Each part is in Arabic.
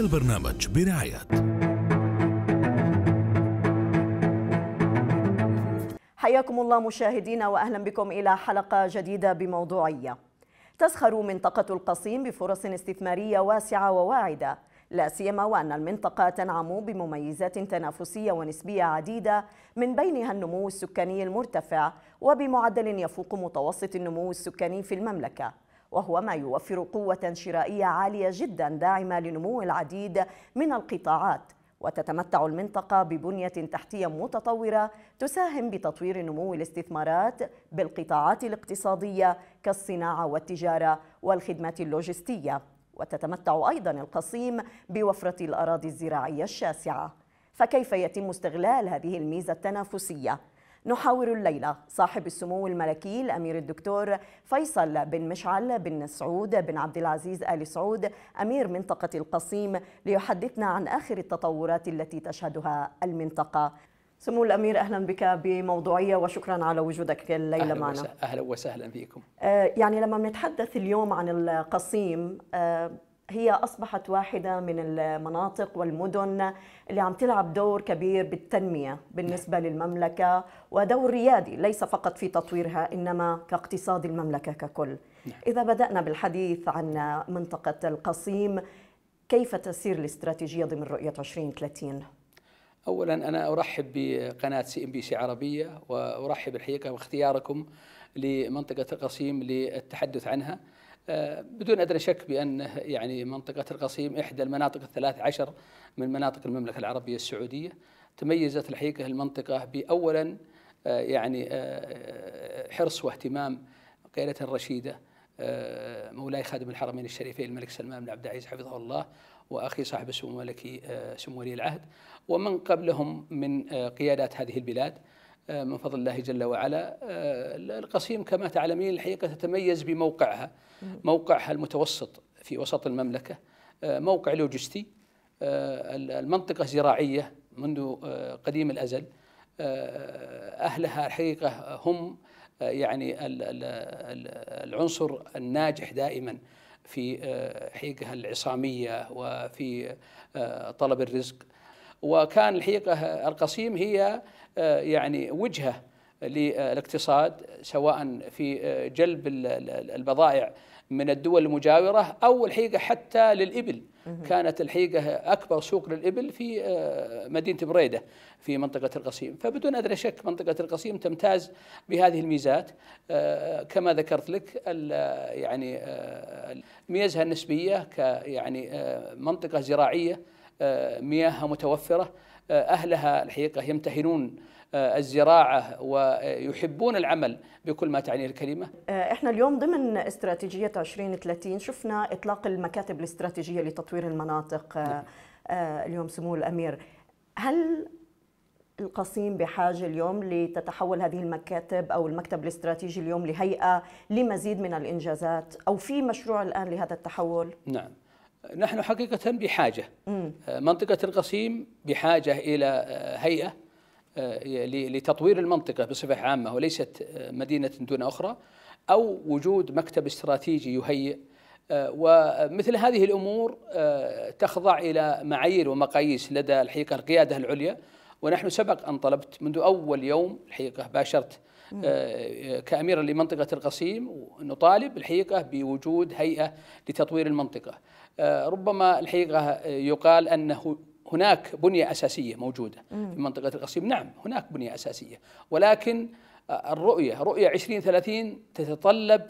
البرنامج برعاية حياكم الله مشاهدينا وأهلا بكم إلى حلقة جديدة بموضوعية تسخر منطقة القصيم بفرص استثمارية واسعة وواعدة لا سيما وأن المنطقة تنعم بمميزات تنافسية ونسبية عديدة من بينها النمو السكاني المرتفع وبمعدل يفوق متوسط النمو السكاني في المملكة وهو ما يوفر قوة شرائية عالية جدا داعمة لنمو العديد من القطاعات وتتمتع المنطقة ببنية تحتية متطورة تساهم بتطوير نمو الاستثمارات بالقطاعات الاقتصادية كالصناعة والتجارة والخدمات اللوجستية وتتمتع أيضا القصيم بوفرة الأراضي الزراعية الشاسعة فكيف يتم استغلال هذه الميزة التنافسية؟ نحاور الليلة صاحب السمو الملكي الأمير الدكتور فيصل بن مشعل بن سعود بن عبد العزيز آل سعود أمير منطقة القصيم ليحدثنا عن آخر التطورات التي تشهدها المنطقة سمو الامير اهلا بك بموضوعيه وشكرا على وجودك الليله أهلا معنا اهلا وسهلا بكم آه، يعني لما بنتحدث اليوم عن القصيم آه، هي أصبحت واحدة من المناطق والمدن اللي عم تلعب دور كبير بالتنمية بالنسبة نعم. للمملكة ودور ريادي ليس فقط في تطويرها إنما كاقتصاد المملكة ككل نعم. إذا بدأنا بالحديث عن منطقة القصيم كيف تسير الاستراتيجية ضمن رؤية 2030؟ اولا انا ارحب بقناه سي ام بي سي عربيه وارحب الحقيقه باختياركم لمنطقه القصيم للتحدث عنها آه، بدون أدنى شك بأن يعني منطقة القصيم إحدى المناطق الثلاث عشر من مناطق المملكة العربية السعودية تميزت الحقيقة المنطقة بأولا آه، يعني آه، حرص واهتمام قيادة الرشيدة مولاي خادم الحرمين الشريفين الملك سلمان بن عبد العزيز حفظه الله واخي صاحب السمو الملكي سمو ولي العهد ومن قبلهم من قيادات هذه البلاد آه، من فضل الله جل وعلا آه، القصيم كما تعلمين الحقيقة تتميز بموقعها موقعها المتوسط في وسط المملكة آه، موقع لوجستي المنطقة زراعية منذ قديم الأزل أهلها الحقيقة هم يعني العنصر الناجح دائما في حقيقة العصامية وفي طلب الرزق وكان الحقيقة القصيم هي آه، يعني وجهة للاقتصاد سواء في آه، جلب البضائع من الدول المجاورة أو الحقيقة حتى للإبل كانت الحقيقة أكبر سوق للإبل في آه، مدينة بريدة في منطقة القصيم فبدون أدنى شك منطقة القصيم تمتاز بهذه الميزات كما ذكرت لك يعني ميزها النسبية كيعني منطقة زراعية آه، مياهها متوفرة آه، أهلها الحقيقة يمتهنون آه، الزراعة ويحبون العمل بكل ما تعنيه الكلمة احنا اليوم ضمن استراتيجية 2030 شفنا إطلاق المكاتب الاستراتيجية لتطوير المناطق نعم. اليوم سمو الأمير هل القصيم بحاجة اليوم لتتحول هذه المكاتب أو المكتب الاستراتيجي اليوم لهيئة لمزيد من الإنجازات أو في مشروع الآن لهذا التحول؟ نعم نحن حقيقة بحاجة آه، منطقة القصيم بحاجة إلى آه، هيئة آه، لتطوير المنطقة بصفة عامة وليست مدينة دون أخرى أو وجود مكتب استراتيجي يهيئ ومثل هذه الأمور تخضع إلى معايير ومقاييس لدى الحقيقة القيادة العليا ونحن سبق أن طلبت منذ أول يوم الحقيقة باشرت آه، كاميرا لمنطقه القصيم نطالب الحقيقه بوجود هيئه لتطوير المنطقه آه، ربما الحقيقه آه، يقال انه هناك بنيه اساسيه موجوده في منطقه القصيم نعم هناك بنيه اساسيه ولكن الرؤيه رؤيه 2030 تتطلب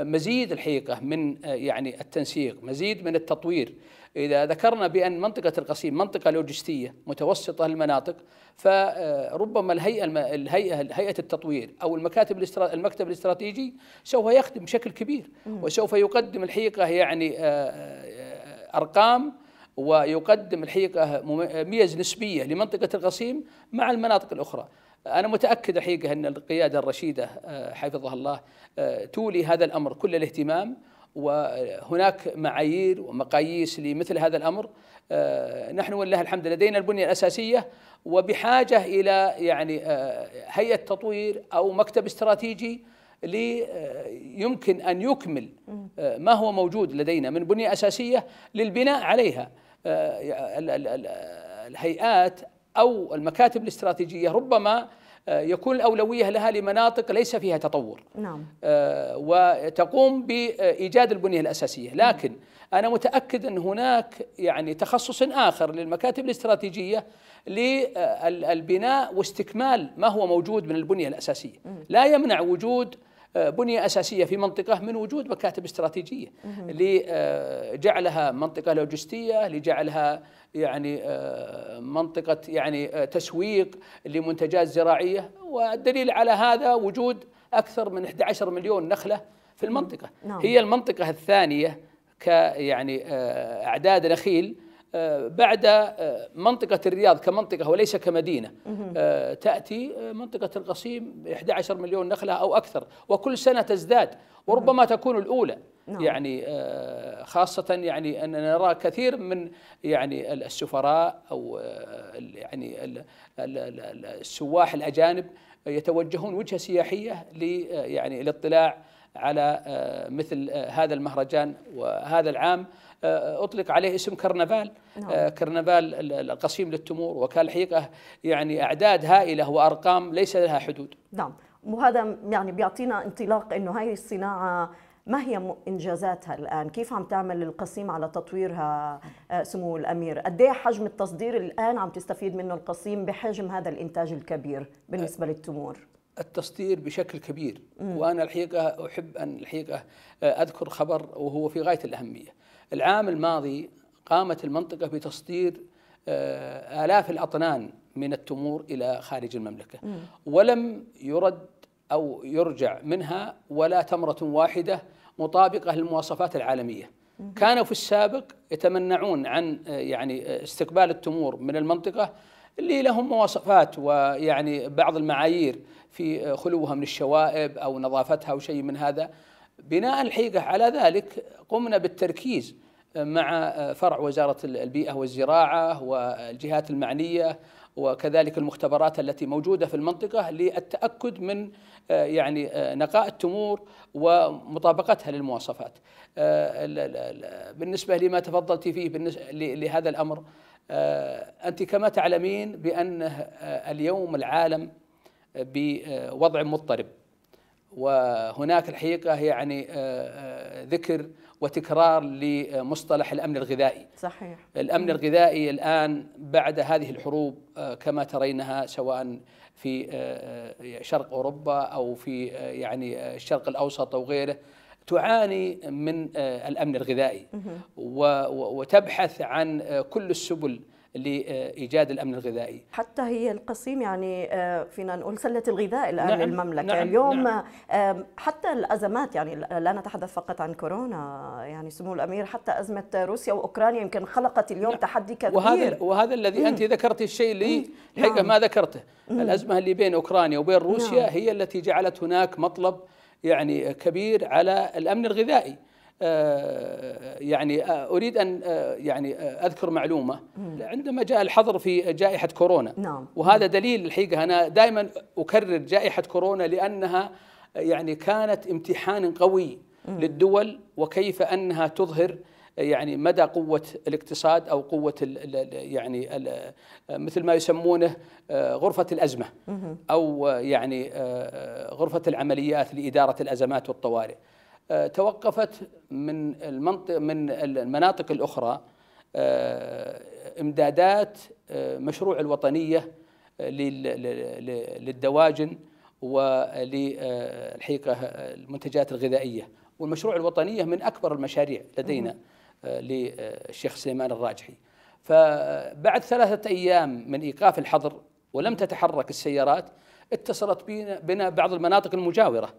مزيد الحقيقه من آه، يعني التنسيق، مزيد من التطوير. اذا ذكرنا بان منطقه القصيم منطقه لوجستيه متوسطه المناطق فربما آه، الهيئه الهيئه هيئه التطوير او المكاتب المكتب الاستراتيجي سوف يخدم بشكل كبير وسوف يقدم الحقيقه يعني آه، ارقام ويقدم الحقيقه ميز نسبيه لمنطقه القصيم مع المناطق الاخرى. أنا متأكد حقيقة أن القيادة الرشيدة آه، حفظها الله آه، تولي هذا الأمر كل الاهتمام وهناك معايير ومقاييس لمثل هذا الامر آه، نحن ولله الحمد لدينا البنيه الاساسيه وبحاجه الى يعني هيئه تطوير او مكتب استراتيجي ليمكن ان يكمل ما هو موجود لدينا من بنيه اساسيه للبناء عليها الهيئات أو المكاتب الاستراتيجية ربما آه، يكون الأولوية لها لمناطق ليس فيها تطور نعم. آه، وتقوم بإيجاد البنية الأساسية لكن أنا متأكد أن هناك يعني تخصص آخر للمكاتب الاستراتيجية للبناء واستكمال ما هو موجود من البنية الأساسية لا يمنع وجود آه، بنية أساسية في منطقة من وجود مكاتب استراتيجية لجعلها آه، منطقة لوجستية لجعلها يعني آه، منطقة يعني تسويق لمنتجات زراعية والدليل على هذا وجود أكثر من 11 مليون نخلة في المنطقة نعم. هي المنطقة الثانية كيعني أعداد نخيل آه، بعد آه، منطقة الرياض كمنطقة وليس كمدينة آه، تأتي منطقة القصيم 11 مليون نخلة أو أكثر وكل سنة تزداد وربما تكون الأولى نعم. يعني خاصة يعني أننا نرى كثير من يعني السفراء أو يعني السواح الأجانب يتوجهون وجهة سياحية يعني الاطلاع على مثل هذا المهرجان وهذا العام آه، اطلق عليه اسم كرنفال نعم. آه، كرنفال القصيم للتمور وكان الحقيقه يعني اعداد هائله وارقام ليس لها حدود نعم وهذا يعني بيعطينا انطلاق انه هاي الصناعه ما هي انجازاتها الان؟ كيف عم تعمل القصيم على تطويرها آه، سمو الامير؟ قد ايه حجم التصدير الان عم تستفيد منه القصيم بحجم هذا الانتاج الكبير بالنسبه للتمور؟ التصدير بشكل كبير مم. وانا الحقيقه احب ان الحقيقه اذكر خبر وهو في غايه الاهميه. العام الماضي قامت المنطقة بتصدير آه، آلاف الأطنان من التمور إلى خارج المملكة ولم يرد أو يرجع منها ولا تمرة واحدة مطابقة للمواصفات العالمية كانوا في السابق يتمنعون عن آه، يعني آه، استقبال التمور من المنطقة اللي لهم مواصفات ويعني بعض المعايير في خلوها من الشوائب أو نظافتها أو شيء من هذا بناء الحقيقة على ذلك قمنا بالتركيز مع فرع وزارة البيئة والزراعة والجهات المعنية وكذلك المختبرات التي موجودة في المنطقة للتأكد من آه، يعني آه، نقاء التمور ومطابقتها للمواصفات آه، بالنسبة لما تفضلت فيه لهذا الأمر أنت كما تعلمين بأن اليوم العالم بوضع مضطرب وهناك الحقيقة يعني آه، آه، ذكر وتكرار لمصطلح الأمن الغذائي صحيح الأمن الغذائي الآن بعد هذه الحروب آه، كما ترينها سواء في شرق أوروبا أو في يعني الشرق الأوسط أو غيره تعاني من الأمن الغذائي وتبحث عن كل السبل لايجاد الامن الغذائي. حتى هي القصيم يعني آه، فينا نقول سله الغذاء الان نعم للمملكه نعم اليوم نعم آه، حتى الازمات يعني لا نتحدث فقط عن كورونا يعني سمو الامير حتى ازمه روسيا واوكرانيا يمكن خلقت اليوم نعم تحدي كبير وهذا وهذا الذي انت ذكرتي الشيء اللي حقيقه نعم. ما ذكرته الازمه اللي بين اوكرانيا وبين روسيا نعم. هي التي جعلت هناك مطلب يعني كبير على الامن الغذائي آه، يعني آه، اريد ان آه، يعني اذكر معلومه عندما جاء الحظر في جائحه كورونا نعم. وهذا دليل الحقيقه انا دائما اكرر جائحه كورونا لانها يعني كانت امتحان قوي للدول وكيف انها تظهر يعني مدى قوة الاقتصاد أو قوة الـ يعني الـ مثل ما يسمونه غرفة الأزمة أو يعني غرفة العمليات لإدارة الأزمات والطوارئ آه، توقفت من المنطق من المناطق الاخرى آه، امدادات آه، مشروع الوطنيه للدواجن وللحقيقه المنتجات الغذائيه والمشروع الوطنيه من اكبر المشاريع لدينا للشيخ سليمان الراجحي فبعد ثلاثه ايام من ايقاف الحظر ولم تتحرك السيارات اتصلت بنا بعض المناطق المجاوره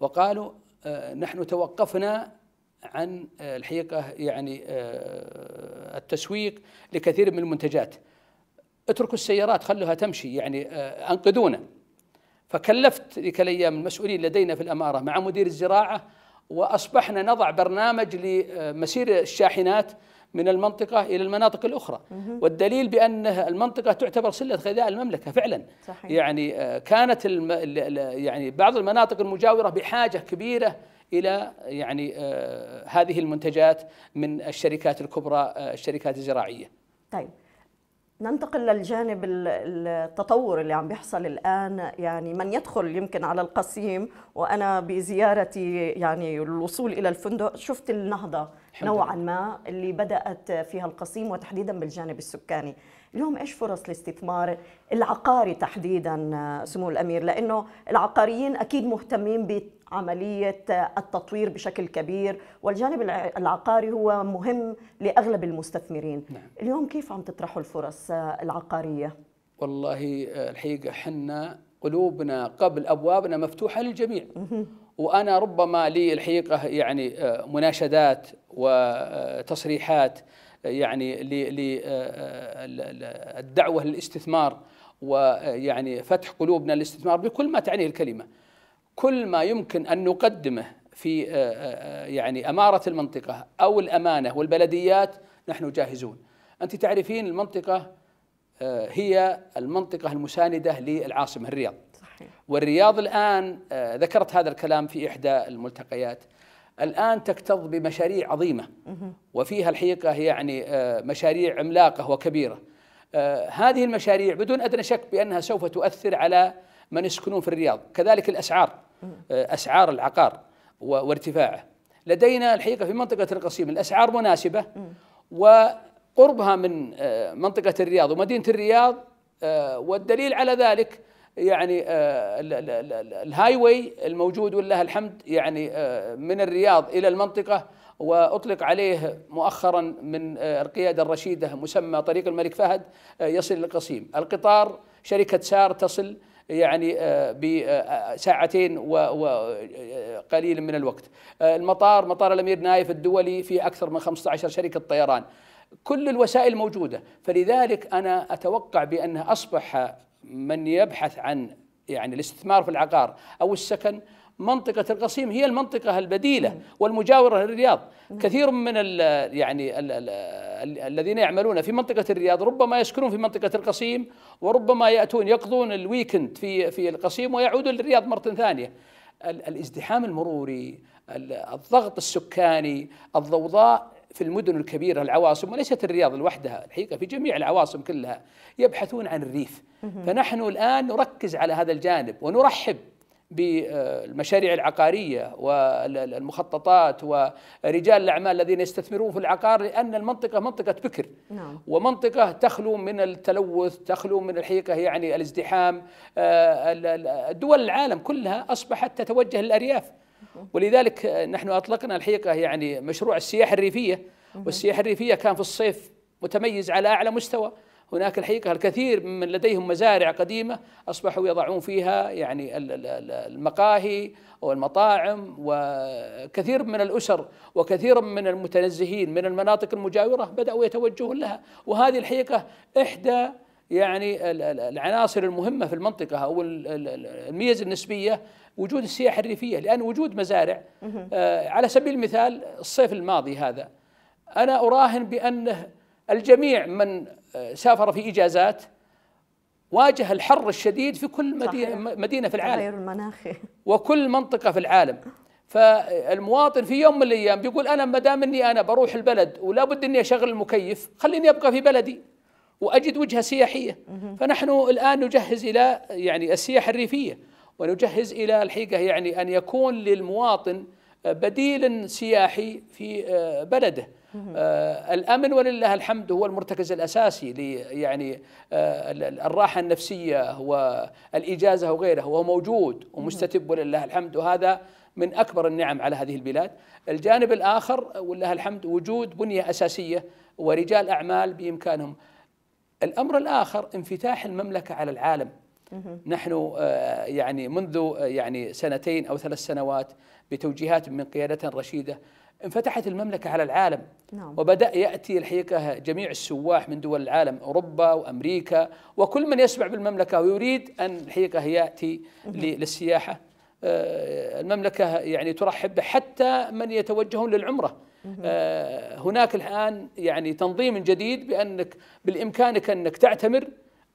وقالوا آه، نحن توقفنا عن آه، الحقيقة يعني آه، التسويق لكثير من المنتجات اتركوا السيارات خلوها تمشي يعني أنقذونا فكلفت ذيك الأيام المسؤولين لدينا في الأمارة مع مدير الزراعة وأصبحنا نضع برنامج لمسير الشاحنات من المنطقة إلى المناطق الأخرى والدليل بأن المنطقة تعتبر سلة غذاء المملكة فعلا صحيح. يعني آه، كانت الم... يعني بعض المناطق المجاورة بحاجة كبيرة الى يعني آه، هذه المنتجات من الشركات الكبرى آه، الشركات الزراعيه. طيب ننتقل للجانب التطور اللي عم بيحصل الآن يعني من يدخل يمكن على القصيم وأنا بزيارتي يعني الوصول إلى الفندق شفت النهضة نوعا ما اللي بدأت فيها القصيم وتحديدا بالجانب السكاني اليوم ايش فرص الاستثمار العقاري تحديدا آه، سمو الامير لانه العقاريين اكيد مهتمين بعمليه آه، التطوير بشكل كبير والجانب العقاري هو مهم لاغلب المستثمرين نعم. اليوم كيف عم تطرحوا الفرص آه، العقاريه والله الحقيقه حنا قلوبنا قبل ابوابنا مفتوحه للجميع وانا ربما لي الحقيقه يعني مناشدات وتصريحات يعني للدعوة آه، آه، للاستثمار ويعني آه، فتح قلوبنا للاستثمار بكل ما تعنيه الكلمة كل ما يمكن أن نقدمه في يعني أمارة المنطقة أو الأمانة والبلديات نحن جاهزون أنت تعرفين المنطقة هي المنطقة المساندة للعاصمة الرياض صحيح. والرياض الآن ذكرت هذا الكلام في إحدى الملتقيات الآن تكتظ بمشاريع عظيمة وفيها الحقيقة يعني آه، مشاريع عملاقة وكبيرة آه، هذه المشاريع بدون أدنى شك بأنها سوف تؤثر على من يسكنون في الرياض كذلك الأسعار آه، أسعار العقار وارتفاعه لدينا الحقيقة في منطقة القصيم الأسعار مناسبة وقربها من منطقة الرياض ومدينة الرياض والدليل على ذلك يعني آه، الهاي واي الموجود ولله الحمد يعني آه، من الرياض الى المنطقه واطلق عليه مؤخرا من آه، القياده الرشيده مسمى طريق الملك فهد يصل للقصيم، القطار شركه سار تصل يعني بساعتين وقليل من الوقت المطار مطار الامير نايف الدولي فيه اكثر من 15 شركه طيران كل الوسائل موجوده فلذلك انا اتوقع بانه اصبح من يبحث عن يعني الاستثمار في العقار او السكن منطقة القصيم هي المنطقة البديلة والمجاورة للرياض كثير من الـ يعني الـ الـ الذين يعملون في منطقة الرياض ربما يسكنون في منطقة القصيم وربما يأتون يقضون الويكند في في القصيم ويعودون للرياض مرة ثانية الازدحام المروري الضغط السكاني الضوضاء في المدن الكبيرة العواصم وليست الرياض لوحدها الحقيقة في جميع العواصم كلها يبحثون عن الريف فنحن الآن نركز على هذا الجانب ونرحب بالمشاريع العقارية والمخططات ورجال الأعمال الذين يستثمرون في العقار لأن المنطقة منطقة بكر نعم. ومنطقة تخلو من التلوث تخلو من الحقيقة يعني الازدحام آه، دول العالم كلها أصبحت تتوجه للأرياف ولذلك نحن أطلقنا الحقيقة يعني مشروع السياحة الريفية والسياحة الريفية كان في الصيف متميز على أعلى مستوى هناك الحقيقة الكثير من لديهم مزارع قديمة أصبحوا يضعون فيها يعني المقاهي والمطاعم وكثير من الأسر وكثير من المتنزهين من المناطق المجاورة بدأوا يتوجهون لها وهذه الحقيقة إحدى يعني العناصر المهمة في المنطقة أو الميز النسبية وجود السياحة الريفية لأن وجود مزارع آه، على سبيل المثال الصيف الماضي هذا أنا أراهن بأن الجميع من آه، سافر في إجازات واجه الحر الشديد في كل مدينة, صحيح. مدينة في العالم تغير المناخي وكل منطقة في العالم فالمواطن في يوم من الأيام بيقول أنا ما دام أني أنا بروح البلد ولا بد أني أشغل المكيف خليني أبقى في بلدي واجد وجهه سياحيه فنحن الان نجهز الى يعني السياحه الريفيه ونجهز الى الحقيقه يعني ان يكون للمواطن بديل سياحي في آه، بلده آه، الامن ولله الحمد هو المرتكز الاساسي ل يعني آه، الراحه النفسيه والاجازه وغيرها وهو موجود ومستتب ولله الحمد وهذا من اكبر النعم على هذه البلاد. الجانب الاخر ولله الحمد وجود بنيه اساسيه ورجال اعمال بامكانهم الأمر الآخر انفتاح المملكة على العالم نحن آه، يعني منذ آه، يعني سنتين أو ثلاث سنوات بتوجيهات من قيادة رشيدة انفتحت المملكة على العالم نعم. وبدأ يأتي الحقيقة جميع السواح من دول العالم أوروبا وأمريكا وكل من يسمع بالمملكة ويريد أن الحقيقة يأتي للسياحة آه، المملكة يعني ترحب حتى من يتوجهون للعمرة آه، هناك الآن يعني تنظيم جديد بأنك بالإمكانك أنك تعتمر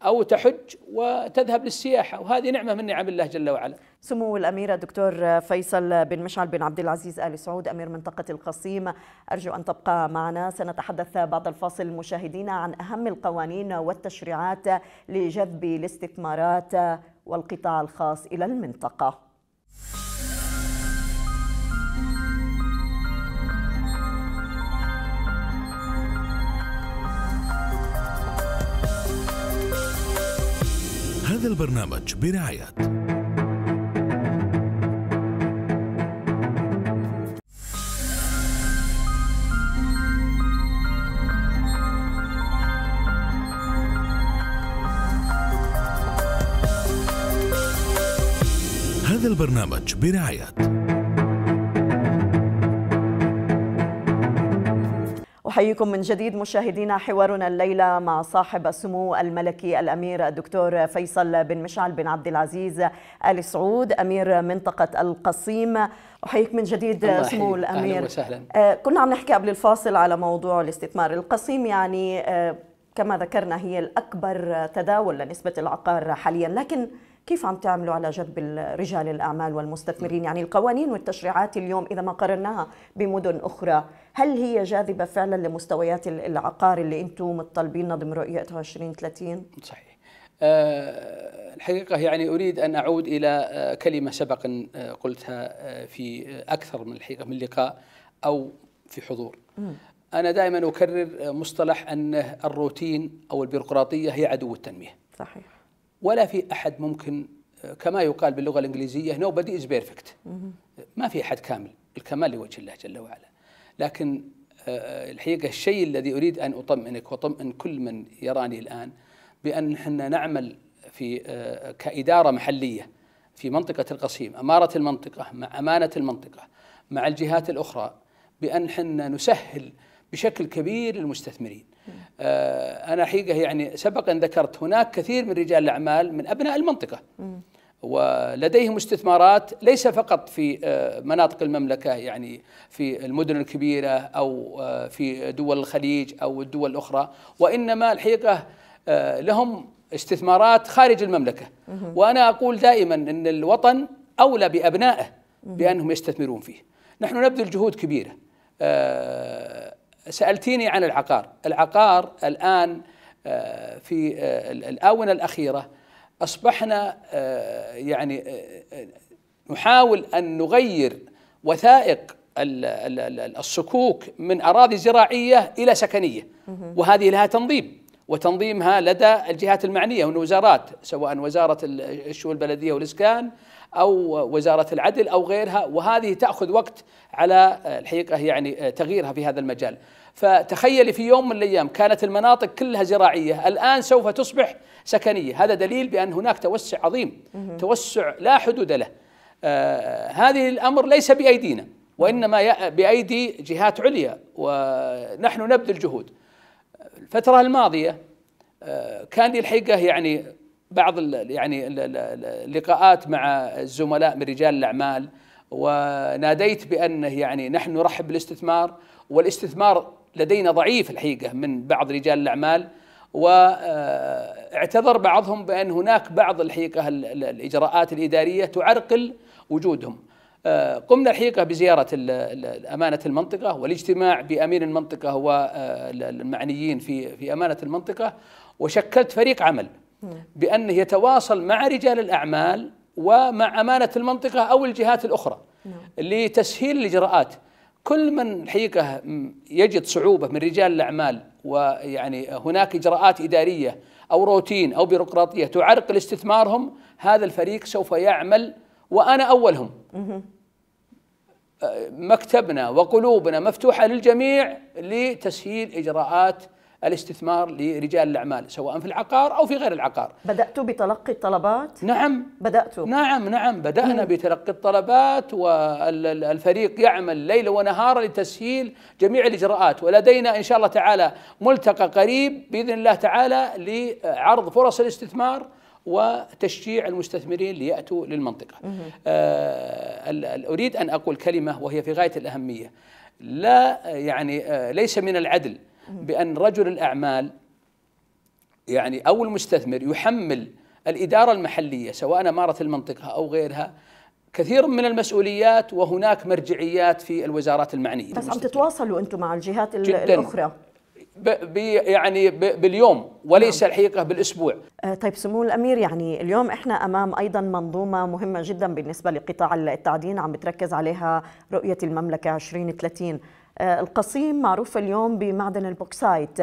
أو تحج وتذهب للسياحة وهذه نعمة من نعم الله جل وعلا سمو الأمير الدكتور فيصل بن مشعل بن عبد العزيز آل سعود أمير منطقة القصيم أرجو أن تبقى معنا سنتحدث بعد الفاصل المشاهدين عن أهم القوانين والتشريعات لجذب الاستثمارات والقطاع الخاص إلى المنطقة هذا البرنامج برعاية هذا البرنامج برعايه أحييكم من جديد مشاهدينا حوارنا الليلة مع صاحب السمو الملكي الأمير الدكتور فيصل بن مشعل بن عبد العزيز آل سعود أمير منطقة القصيم أحييك من جديد سمو الأمير أهلا وسهلا. آه، كنا عم نحكي قبل الفاصل على موضوع الاستثمار القصيم يعني آه، كما ذكرنا هي الأكبر تداول لنسبة العقار حاليا لكن كيف عم تعملوا على جذب رجال الأعمال والمستثمرين يعني القوانين والتشريعات اليوم إذا ما قارناها بمدن أخرى هل هي جاذبة فعلا لمستويات العقار اللي أنتم مطالبين ضمن رؤية 2030 صحيح آه، الحقيقة يعني أريد أن أعود إلى آه، كلمة سبق آه، قلتها في أكثر من الحقيقة من لقاء أو في حضور أنا دائما أكرر مصطلح أن الروتين أو البيروقراطية هي عدو التنمية صحيح ولا في احد ممكن كما يقال باللغه الانجليزيه نو بدي از بيرفكت ما في احد كامل الكمال لوجه الله جل وعلا لكن آه، الحقيقه الشيء الذي اريد ان اطمئنك واطمئن كل من يراني الان بان احنا نعمل في آه، كاداره محليه في منطقه القصيم اماره المنطقه مع امانه المنطقه مع الجهات الاخرى بان احنا نسهل بشكل كبير للمستثمرين آه، انا حقيقه يعني سبق ان ذكرت هناك كثير من رجال الاعمال من ابناء المنطقه ولديهم استثمارات ليس فقط في آه، مناطق المملكه يعني في المدن الكبيره او آه، في دول الخليج او الدول الاخرى وانما الحقيقه لهم استثمارات خارج المملكه وانا اقول دائما ان الوطن اولى بابنائه بانهم يستثمرون فيه نحن نبذل جهود كبيره سألتيني عن العقار العقار الآن آه، في آه، الآونة الأخيرة أصبحنا آه، يعني نحاول أن نغير وثائق الصكوك من أراضي زراعية إلى سكنية وهذه لها تنظيم وتنظيمها لدى الجهات المعنيه من وزارات سواء وزاره الشؤون البلديه والاسكان او وزاره العدل او غيرها وهذه تاخذ وقت على آه، الحقيقه يعني آه، تغييرها في هذا المجال. فتخيلي في يوم من الايام كانت المناطق كلها زراعيه، الان سوف تصبح سكنيه، هذا دليل بان هناك توسع عظيم، توسع لا حدود له. آه هذه الامر ليس بايدينا وانما بايدي جهات عليا ونحن نبذل جهود. الفترة الماضية آه، كان لي الحقيقة يعني بعض يعني اللقاءات مع الزملاء من رجال الأعمال وناديت بأنه يعني نحن نرحب بالاستثمار والاستثمار لدينا ضعيف الحقيقة من بعض رجال الأعمال واعتذر آه، بعضهم بأن هناك بعض الحقيقة الإجراءات الإدارية تعرقل وجودهم آه، قمنا الحقيقة بزيارة أمانة المنطقة والاجتماع بأمين المنطقة والمعنيين آه، في في أمانة المنطقة وشكلت فريق عمل بأنه يتواصل مع رجال الأعمال ومع أمانة المنطقة أو الجهات الأخرى نعم. لتسهيل الإجراءات كل من الحقيقة يجد صعوبة من رجال الأعمال ويعني هناك إجراءات إدارية أو روتين أو بيروقراطية تعرقل استثمارهم هذا الفريق سوف يعمل وأنا أولهم أه، مكتبنا وقلوبنا مفتوحة للجميع لتسهيل إجراءات الاستثمار لرجال الأعمال سواء في العقار أو في غير العقار بدأت بتلقي الطلبات؟ نعم بدأت نعم نعم بدأنا بتلقي الطلبات والفريق يعمل ليلا ونهارا لتسهيل جميع الإجراءات ولدينا إن شاء الله تعالى ملتقى قريب بإذن الله تعالى لعرض فرص الاستثمار وتشجيع المستثمرين ليأتوا للمنطقة آه، أريد أن أقول كلمة وهي في غاية الأهمية لا يعني آه، ليس من العدل بأن رجل الأعمال يعني أو المستثمر يحمل الإدارة المحلية سواء أمارة المنطقة أو غيرها كثير من المسؤوليات وهناك مرجعيات في الوزارات المعنيه بس عم تتواصلوا انتم مع الجهات جداً الاخرى ب يعني ب باليوم وليس نعم. الحقيقة بالأسبوع آه، طيب سمو الأمير يعني اليوم إحنا أمام أيضا منظومة مهمة جدا بالنسبة لقطاع التعدين عم بتركز عليها رؤية المملكة 2030 آه، القصيم معروف اليوم بمعدن البوكسايت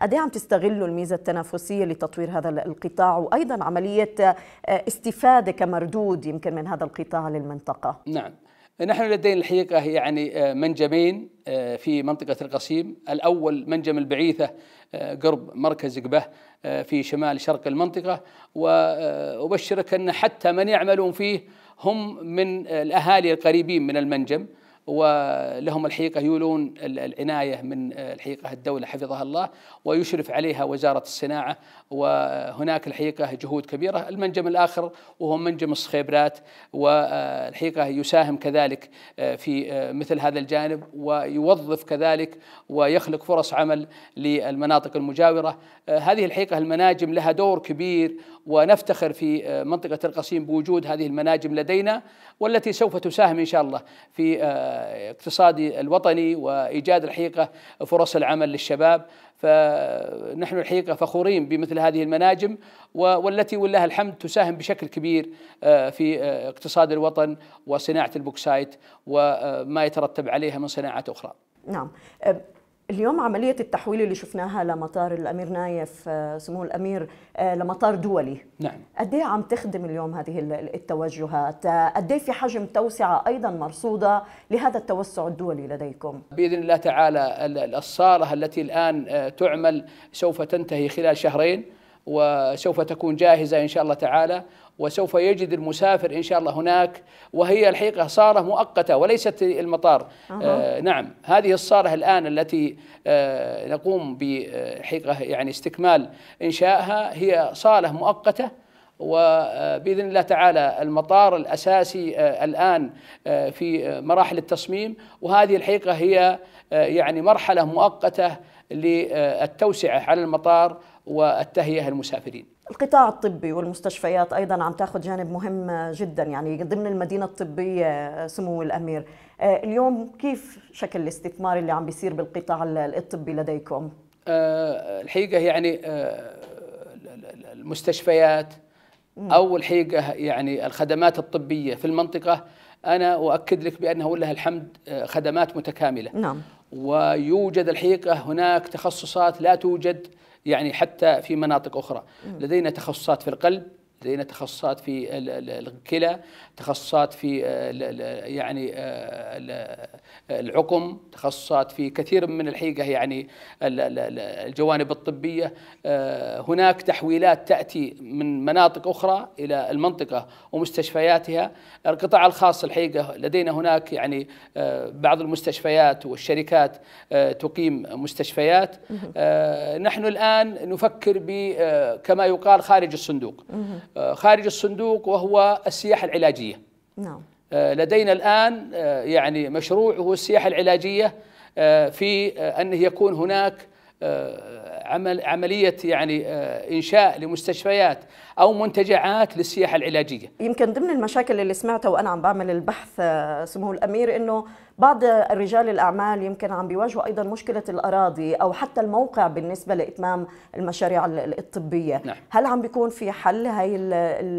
قد إيه عم تستغلوا الميزه التنافسيه لتطوير هذا القطاع وايضا عمليه آه، استفاده كمردود يمكن من هذا القطاع للمنطقه نعم نحن لدينا الحقيقة يعني آه، منجمين آه، في منطقة القصيم الأول منجم البعيثة آه، قرب مركز قبه في شمال شرق المنطقة وأبشرك أن حتى من يعملون فيه هم من الأهالي القريبين من المنجم ولهم الحقيقة يولون العناية من الحقيقة الدولة حفظها الله ويشرف عليها وزارة الصناعة وهناك الحقيقة جهود كبيرة المنجم الآخر وهو منجم الصخيبرات والحقيقة يساهم كذلك آه، في آه، مثل هذا الجانب ويوظف كذلك ويخلق فرص عمل للمناطق المجاورة آه، هذه الحقيقة المناجم لها دور كبير ونفتخر في آه، منطقة القصيم بوجود هذه المناجم لدينا والتي سوف تساهم إن شاء الله في آه، اقتصاد الوطني وإيجاد الحقيقة فرص العمل للشباب فنحن الحقيقة فخورين بمثل هذه المناجم والتي ولله الحمد تساهم بشكل كبير آه، في اقتصاد الوطن وصناعة البوكسايت وما يترتب عليها من صناعات أخرى نعم اليوم عملية التحويل اللي شفناها لمطار الأمير نايف آه، سمو الأمير آه، لمطار دولي نعم أدي عم تخدم اليوم هذه التوجهات أدي آه، إيه في حجم توسعة أيضا مرصودة لهذا التوسع الدولي لديكم بإذن الله تعالى الصالة التي الآن تعمل سوف تنتهي خلال شهرين وسوف تكون جاهزة إن شاء الله تعالى وسوف يجد المسافر إن شاء الله هناك وهي الحقيقة صارة مؤقتة وليست المطار أه. نعم هذه الصارة الآن التي آه نقوم بحقيقة يعني استكمال إنشائها هي صالة مؤقتة وباذن آه، الله تعالى المطار الاساسي آه، الان آه، في مراحل التصميم وهذه الحقيقه هي يعني مرحله مؤقته للتوسعة على المطار والتهيئة المسافرين القطاع الطبي والمستشفيات أيضا عم تأخذ جانب مهم جدا يعني ضمن المدينة الطبية آه، سمو الأمير آه، اليوم كيف شكل الاستثمار اللي عم بيصير بالقطاع الطبي لديكم؟ آه، الحقيقة يعني المستشفيات أو الحقيقة يعني الخدمات الطبية في المنطقة أنا أؤكد لك بأنه لها الحمد خدمات متكاملة نعم ويوجد الحقيقة هناك تخصصات لا توجد يعني حتى في مناطق أخرى لدينا تخصصات في القلب لدينا تخصصات في الكلى تخصصات في آه، يعني آه، العقم تخصصات في كثير من الحقيقة يعني الجوانب الطبية آه، هناك تحويلات تأتي من مناطق أخرى إلى المنطقة ومستشفياتها القطاع الخاص الحقيقة لدينا هناك يعني بعض المستشفيات والشركات تقيم مستشفيات نحن الآن نفكر كما يقال خارج الصندوق آه، خارج الصندوق وهو السياحة العلاجية نعم آه، لدينا الآن آه، يعني مشروع هو السياحة العلاجية في أنه يكون هناك عمل عملية يعني إنشاء لمستشفيات أو منتجعات للسياحة العلاجية يمكن ضمن المشاكل اللي سمعتها وأنا عم بعمل البحث سمو الأمير أنه بعض رجال الأعمال يمكن عم بيواجهوا أيضا مشكلة الأراضي أو حتى الموقع بالنسبة لإتمام المشاريع الطبية نعم. هل عم بيكون في حل هاي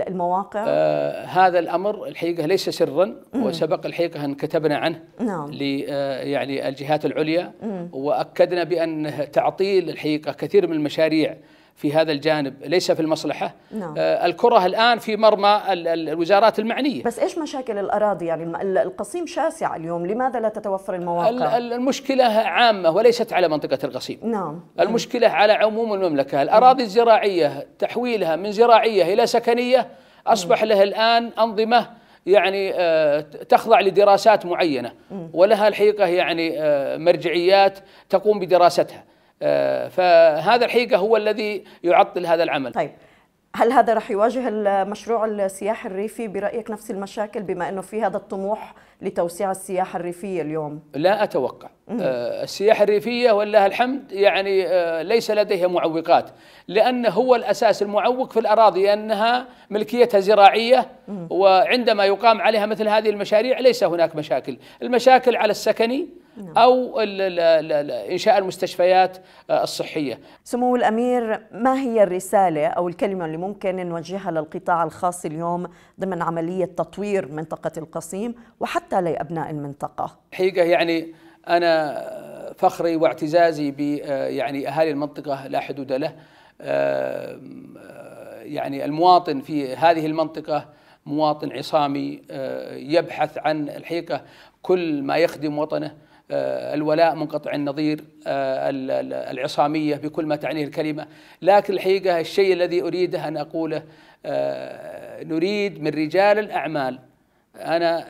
المواقع؟ آه هذا الأمر الحقيقة ليس سرا وسبق الحقيقة أن كتبنا عنه نعم. ل آه يعني الجهات العليا مم. وأكدنا بأن تعطيل الحقيقة كثير من المشاريع في هذا الجانب ليس في المصلحة نعم. آه، الكرة الآن في مرمى الوزارات المعنية بس إيش مشاكل الأراضي يعني القصيم شاسع اليوم لماذا لا تتوفر المواقع المشكلة عامة وليست على منطقة القصيم نعم المشكلة نعم. على عموم المملكة الأراضي الزراعية تحويلها من زراعية إلى سكنية أصبح نعم. لها الآن أنظمة يعني آه، تخضع لدراسات معينه ولها الحقيقه يعني آه، مرجعيات تقوم بدراستها آه، فهذا الحقيقه هو الذي يعطل هذا العمل طيب هل هذا رح يواجه المشروع السياحي الريفي برأيك نفس المشاكل بما أنه في هذا الطموح لتوسيع السياحة الريفية اليوم؟ لا أتوقع آه، السياحة الريفية ولله الحمد يعني آه، ليس لديها معوقات لأن هو الأساس المعوق في الأراضي أنها ملكيتها زراعية وعندما يقام عليها مثل هذه المشاريع ليس هناك مشاكل المشاكل على السكني نعم. أو إنشاء المستشفيات آه، الصحية سمو الأمير ما هي الرسالة أو الكلمة اللي ممكن نوجهها للقطاع الخاص اليوم ضمن عملية تطوير منطقة القصيم وحتى لأبناء المنطقة الحقيقة يعني أنا فخري واعتزازي ب آه، يعني أهالي المنطقة لا حدود له آه، يعني المواطن في هذه المنطقة مواطن عصامي يبحث عن الحقيقة كل ما يخدم وطنه آه، الولاء منقطع النظير آه، العصامية بكل ما تعنيه الكلمة لكن الحقيقة الشيء الذي أريده أن أقوله آه، نريد من رجال الأعمال أنا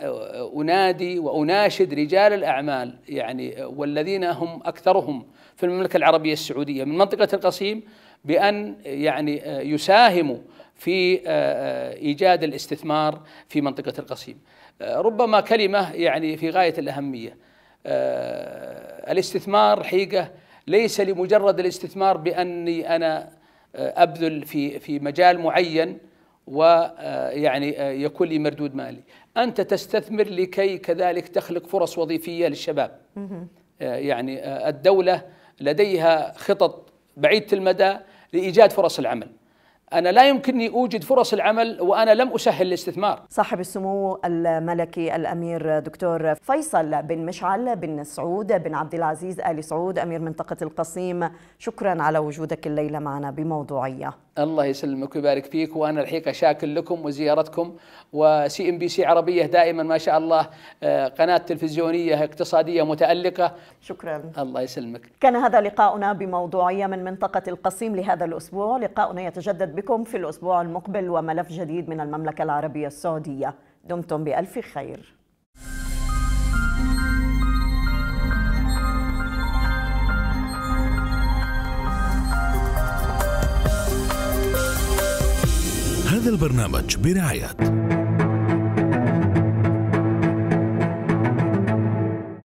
أنادي وأناشد رجال الأعمال يعني والذين هم أكثرهم في المملكة العربية السعودية من منطقة القصيم بأن يعني يساهموا في إيجاد الاستثمار في منطقة القصيم ربما كلمة يعني في غاية الأهمية آه، الاستثمار حقيقه ليس لمجرد الاستثمار باني انا آه، ابذل في في مجال معين ويعني آه، يكون لي مردود مالي انت تستثمر لكي كذلك تخلق فرص وظيفيه للشباب يعني الدوله لديها خطط بعيده المدى لايجاد فرص العمل أنا لا يمكنني أوجد فرص العمل وأنا لم أسهل الاستثمار صاحب السمو الملكي الأمير دكتور فيصل بن مشعل بن سعود بن عبد العزيز آل سعود أمير منطقة القصيم شكرا على وجودك الليلة معنا بموضوعية الله يسلمك ويبارك فيك وانا الحقيقه شاكر لكم وزيارتكم وسي ام بي سي عربيه دائما ما شاء الله آه، قناه تلفزيونيه اقتصاديه متالقه شكرا الله يسلمك كان هذا لقاؤنا بموضوعيه من منطقه القصيم لهذا الاسبوع لقاؤنا يتجدد بكم في الاسبوع المقبل وملف جديد من المملكه العربيه السعوديه دمتم بالف خير هذا البرنامج برعايه